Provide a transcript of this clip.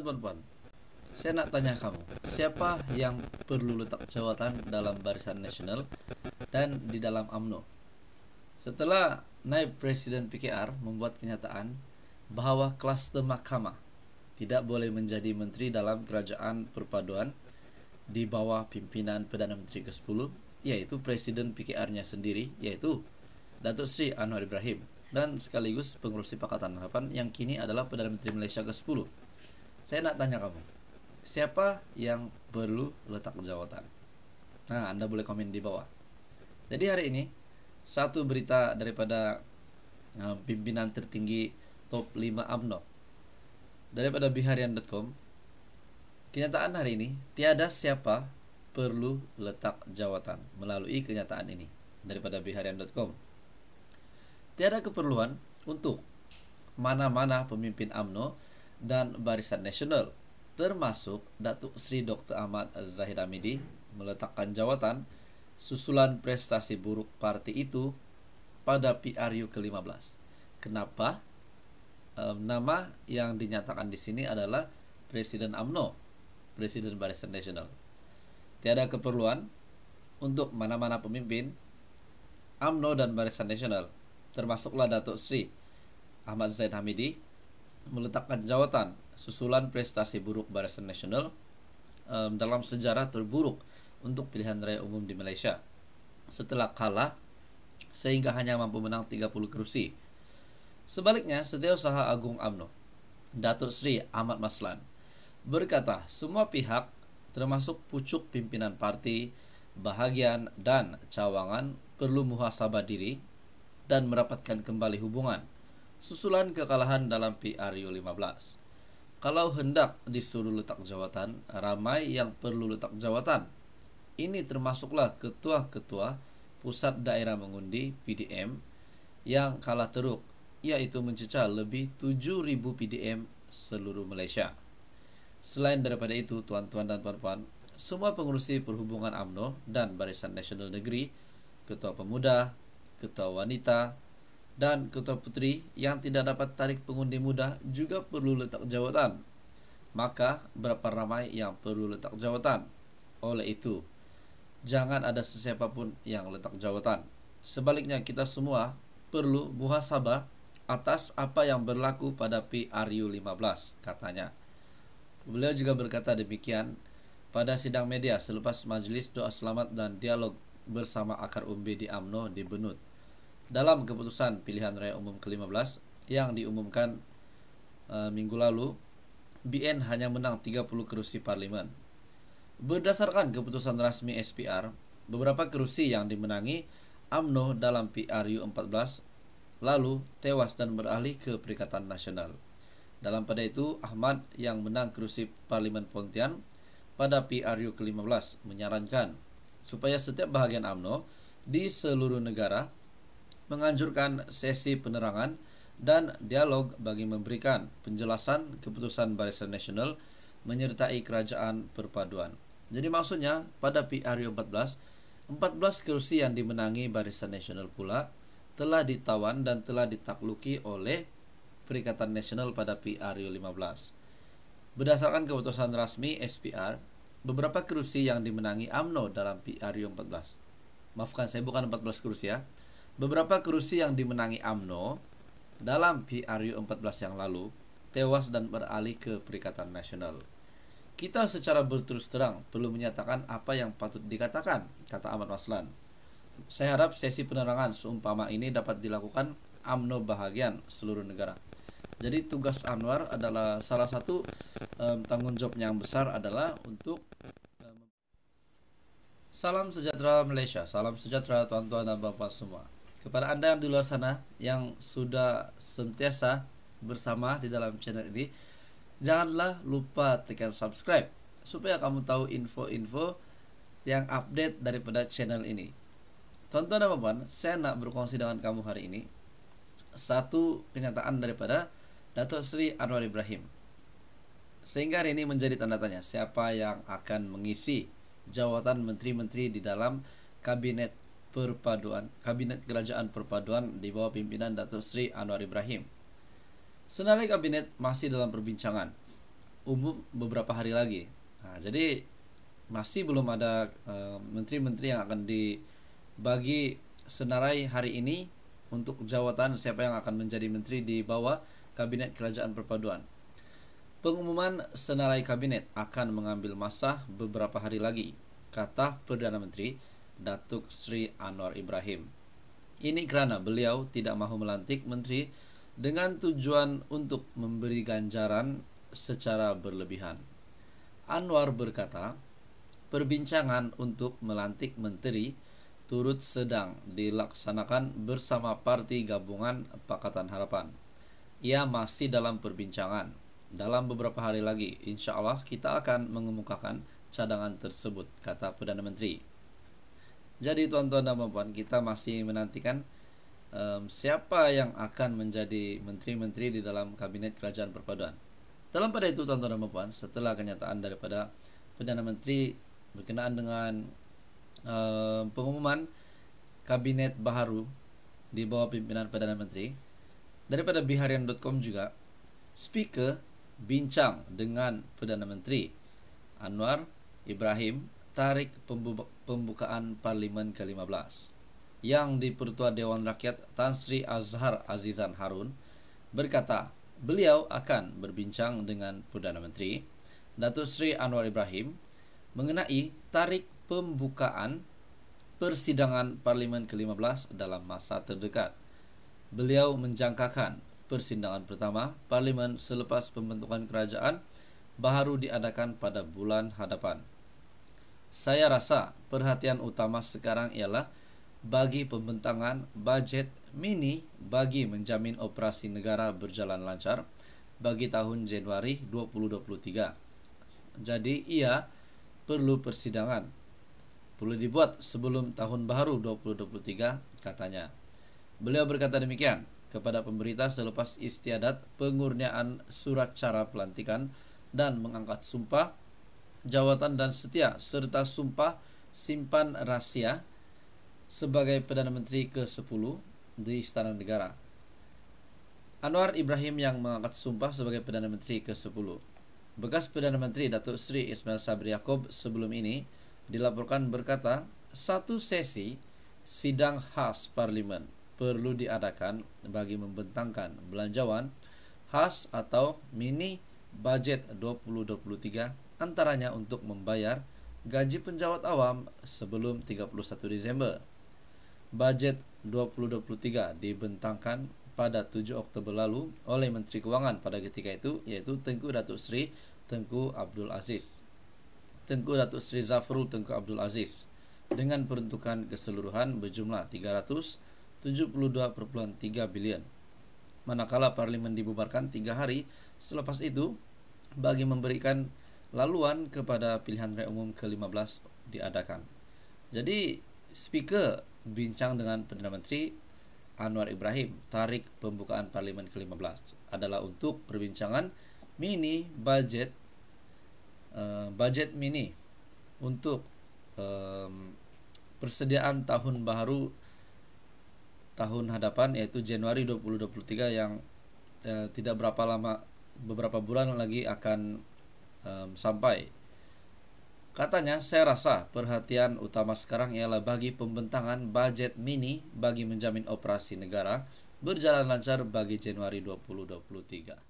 Tuan Puan, saya nak tanya kamu, siapa yang perlu letak jawatan dalam barisan nasional dan di dalam AMNO? Setelah Naib Presiden PKR membuat kenyataan bahwa kluster mahkamah tidak boleh menjadi menteri dalam kerajaan perpaduan di bawah pimpinan Perdana Menteri ke-10 yaitu Presiden PKR-nya sendiri yaitu Datuk Sri Anwar Ibrahim dan sekaligus pengurus Pakatan Harapan yang kini adalah Perdana Menteri Malaysia ke-10 saya nak tanya kamu siapa yang perlu letak jawatan nah anda boleh komen di bawah jadi hari ini satu berita daripada uh, pimpinan tertinggi top 5 AMNO daripada biharian.com kenyataan hari ini tiada siapa perlu letak jawatan melalui kenyataan ini daripada biharian.com tiada keperluan untuk mana-mana pemimpin AMNO dan Barisan Nasional termasuk Datuk Sri Dr. Ahmad Zahid Hamidi meletakkan jawatan susulan prestasi buruk parti itu pada PRU ke-15. Kenapa? nama yang dinyatakan di sini adalah Presiden AMNO, Presiden Barisan Nasional. Tiada keperluan untuk mana-mana pemimpin AMNO dan Barisan Nasional, termasuklah Datuk Sri Ahmad Zaid Hamidi meletakkan jawatan susulan prestasi buruk Barisan Nasional um, dalam sejarah terburuk untuk pilihan raya umum di Malaysia setelah kalah sehingga hanya mampu menang 30 kursi. Sebaliknya, Setiausaha Agung AMNO, Datuk Sri Ahmad Maslan, berkata semua pihak termasuk pucuk pimpinan parti, bahagian, dan cawangan perlu muhasabah diri dan merapatkan kembali hubungan – susulan kekalahan dalam PRU 15. Kalau hendak disuruh letak jawatan, ramai yang perlu letak jawatan. Ini termasuklah ketua-ketua pusat daerah mengundi PDM yang kalah teruk, iaitu mencecah lebih 7,000 PDM seluruh Malaysia. Selain daripada itu, tuan-tuan dan puan-puan, semua pengurusi perhubungan AMNO dan Barisan Nasional Negeri, Ketua Pemuda, Ketua Wanita, dan ketua putri yang tidak dapat tarik pengundi muda juga perlu letak jawatan. Maka berapa ramai yang perlu letak jawatan? Oleh itu, jangan ada sesiapapun yang letak jawatan. Sebaliknya kita semua perlu muhasabah atas apa yang berlaku pada PRU 15, katanya. Beliau juga berkata demikian pada sidang media selepas majelis doa selamat dan dialog bersama akar umbi di AMNO di Benut dalam keputusan pilihan raya umum ke-15 yang diumumkan e, minggu lalu, BN hanya menang 30 kerusi parlimen. Berdasarkan keputusan rasmi SPR, beberapa kerusi yang dimenangi AMNO dalam PRU 14 lalu tewas dan beralih ke Perikatan Nasional. Dalam pada itu, Ahmad yang menang kerusi Parlimen Pontian pada PRU ke-15 menyarankan supaya setiap bahagian AMNO di seluruh negara menganjurkan sesi penerangan dan dialog bagi memberikan penjelasan keputusan Barisan Nasional menyertai kerajaan perpaduan. Jadi maksudnya pada PRU 14, 14 kursi yang dimenangi Barisan Nasional pula telah ditawan dan telah ditakluki oleh Perikatan Nasional pada PRU 15. Berdasarkan keputusan rasmi SPR, beberapa kursi yang dimenangi AMNO dalam PRU 14. Maafkan saya bukan 14 kursi ya. Beberapa kerusi yang dimenangi AMNO dalam PRU 14 yang lalu tewas dan beralih ke Perikatan Nasional. Kita secara berterus terang perlu menyatakan apa yang patut dikatakan, kata Ahmad Maslan. Saya harap sesi penerangan seumpama ini dapat dilakukan AMNO bahagian seluruh negara. Jadi tugas Anwar adalah salah satu um, tanggung jawab yang besar adalah untuk um, Salam sejahtera Malaysia, salam sejahtera tuan-tuan dan bapak semua kepada Anda yang di luar sana yang sudah sentiasa bersama di dalam channel ini, janganlah lupa tekan subscribe supaya kamu tahu info-info yang update daripada channel ini. Tonton dan pun saya nak berkongsi dengan kamu hari ini satu kenyataan daripada Datuk Sri Anwar Ibrahim. Sehingga hari ini menjadi tanda tanya siapa yang akan mengisi jawatan menteri-menteri di dalam kabinet Perpaduan Kabinet Kerajaan Perpaduan di bawah pimpinan Datuk Sri Anwar Ibrahim. Senarai kabinet masih dalam perbincangan umum beberapa hari lagi. Nah, jadi masih belum ada e, menteri-menteri uh, yang akan dibagi senarai hari ini untuk jawatan siapa yang akan menjadi menteri di bawah kabinet kerajaan perpaduan. Pengumuman senarai kabinet akan mengambil masa beberapa hari lagi, kata Perdana Menteri Datuk Sri Anwar Ibrahim. Ini kerana beliau tidak mahu melantik menteri dengan tujuan untuk memberi ganjaran secara berlebihan. Anwar berkata, perbincangan untuk melantik menteri turut sedang dilaksanakan bersama Parti Gabungan Pakatan Harapan. Ia masih dalam perbincangan. Dalam beberapa hari lagi, insya Allah kita akan mengemukakan cadangan tersebut, kata Perdana Menteri. Jadi tuan-tuan dan puan-puan kita masih menantikan um, siapa yang akan menjadi menteri-menteri di dalam kabinet kerajaan perpaduan. Dalam pada itu tuan-tuan dan puan, setelah kenyataan daripada perdana menteri berkenaan dengan um, pengumuman kabinet baru di bawah pimpinan perdana menteri, daripada biharian.com juga, speaker bincang dengan perdana menteri Anwar Ibrahim tarik pembukaan Parlemen ke-15 yang dipertua Dewan Rakyat Tan Sri Azhar Azizan Harun berkata beliau akan berbincang dengan Perdana Menteri Datuk Sri Anwar Ibrahim mengenai tarik pembukaan persidangan Parlimen ke-15 dalam masa terdekat. Beliau menjangkakan persidangan pertama Parlimen selepas pembentukan kerajaan baru diadakan pada bulan hadapan. Saya rasa perhatian utama sekarang ialah bagi pembentangan budget mini bagi menjamin operasi negara berjalan lancar bagi tahun Januari 2023. Jadi ia perlu persidangan. Perlu dibuat sebelum tahun baru 2023 katanya. Beliau berkata demikian kepada pemberita selepas istiadat pengurniaan surat cara pelantikan dan mengangkat sumpah jawatan dan setia serta sumpah simpan rahasia sebagai Perdana Menteri ke-10 di Istana Negara. Anwar Ibrahim yang mengangkat sumpah sebagai Perdana Menteri ke-10. Bekas Perdana Menteri Datuk Sri Ismail Sabri Yaakob sebelum ini dilaporkan berkata satu sesi sidang khas parlimen perlu diadakan bagi membentangkan belanjawan khas atau mini budget 2023 antaranya untuk membayar gaji penjawat awam sebelum 31 Desember. Budget 2023 dibentangkan pada 7 Oktober lalu oleh Menteri Keuangan pada ketika itu yaitu Tengku Datuk Sri Tengku Abdul Aziz. Tengku Datuk Sri Zafrul Tengku Abdul Aziz dengan peruntukan keseluruhan berjumlah 372,3 bilion. Manakala parlimen dibubarkan 3 hari selepas itu bagi memberikan laluan kepada pilihan raya umum ke-15 diadakan. Jadi, speaker bincang dengan Perdana Menteri Anwar Ibrahim, tarik pembukaan parlimen ke-15 adalah untuk perbincangan mini budget uh, budget mini untuk um, persediaan tahun baru tahun hadapan yaitu Januari 2023 yang uh, tidak berapa lama beberapa bulan lagi akan um, sampai. Katanya, saya rasa perhatian utama sekarang ialah bagi pembentangan budget mini bagi menjamin operasi negara berjalan lancar bagi Januari 2023.